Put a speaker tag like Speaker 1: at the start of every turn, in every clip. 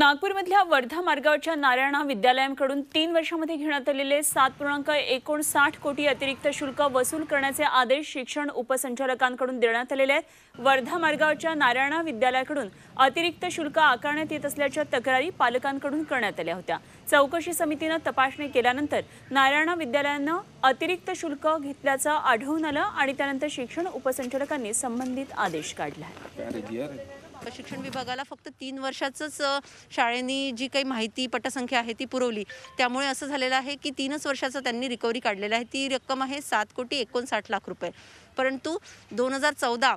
Speaker 1: नागपूरमधल्या वर्धा मार्गावरच्या नारायणा विद्यालयांकडून तीन वर्षामध्ये घेण्यात आलेले सात पूर्णांक एकोणसाठ कोटी अतिरिक्त शुल्क वसूल करण्याचे आदेश शिक्षण उपसंचालकांकडून देण्यात आलेले आहेत वर्धा मार्गावरच्या नारायणा विद्यालयाकडून अतिरिक्त शुल्क आकारण्यात येत असल्याच्या तक्रारी पालकांकडून करण्यात आल्या होत्या चौकशी समितीनं तपासणी केल्यानंतर नारायणा विद्यालयानं अतिरिक्त शुल्क घेतल्याचं आढळून आलं आणि त्यानंतर शिक्षण उपसंचालकांनी
Speaker 2: संबंधित
Speaker 3: आदेश काढला
Speaker 2: शिक्षण विभागाला फक्त तीन वर्षाचंच शाळेनी जी काही माहिती पटसंख्या आहे ती पुरवली त्यामुळे असं झालेलं आहे की तीनच वर्षाचं त्यांनी रिकव्हरी काढलेलं आहे ती रक्कम आहे सात कोटी एकोणसाठ लाख रुपये परंतु दोन हजार चौदा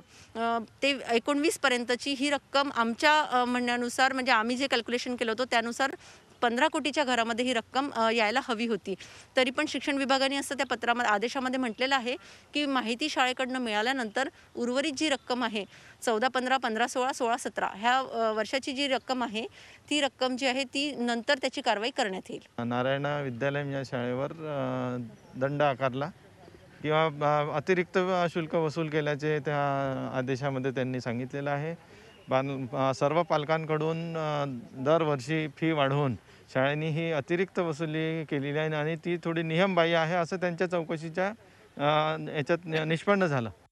Speaker 2: ते एकोणवीसपर्यंतची ही रक्कम आमच्या म्हणण्यानुसार म्हणजे आम्ही जे कॅल्क्युलेशन केलं होतं त्यानुसार पंधरा कोटीच्या घरामध्ये ही रक्कम यायला हवी होती तरी पण शिक्षण विभागाने असं त्या पत्रामध्ये आदेशामध्ये म्हटलेलं आहे की माहिती शाळेकडनं मिळाल्यानंतर उर्वरित जी रक्कम आहे चौदा पंधरा पंधरा सोळा सोळा सतरा ह्या वर्षाची जी रक्कम आहे ती रक्कम जी आहे ती नंतर त्याची कारवाई करण्यात येईल
Speaker 4: नारायणा विद्यालय या शाळेवर दंड आकारला किंवा अतिरिक्त शुल्क वसूल केल्याचे त्या आदेशामध्ये त्यांनी सांगितलेलं आहे बाल सर्व पालकांकडून दरवर्षी फी वाढवून शाळेने ही अतिरिक्त वसुली केलेली आहे आणि ती थोडी नियमबाह्य आहे असं त्यांच्या चौकशीच्या याच्यात निष्पन्न झालं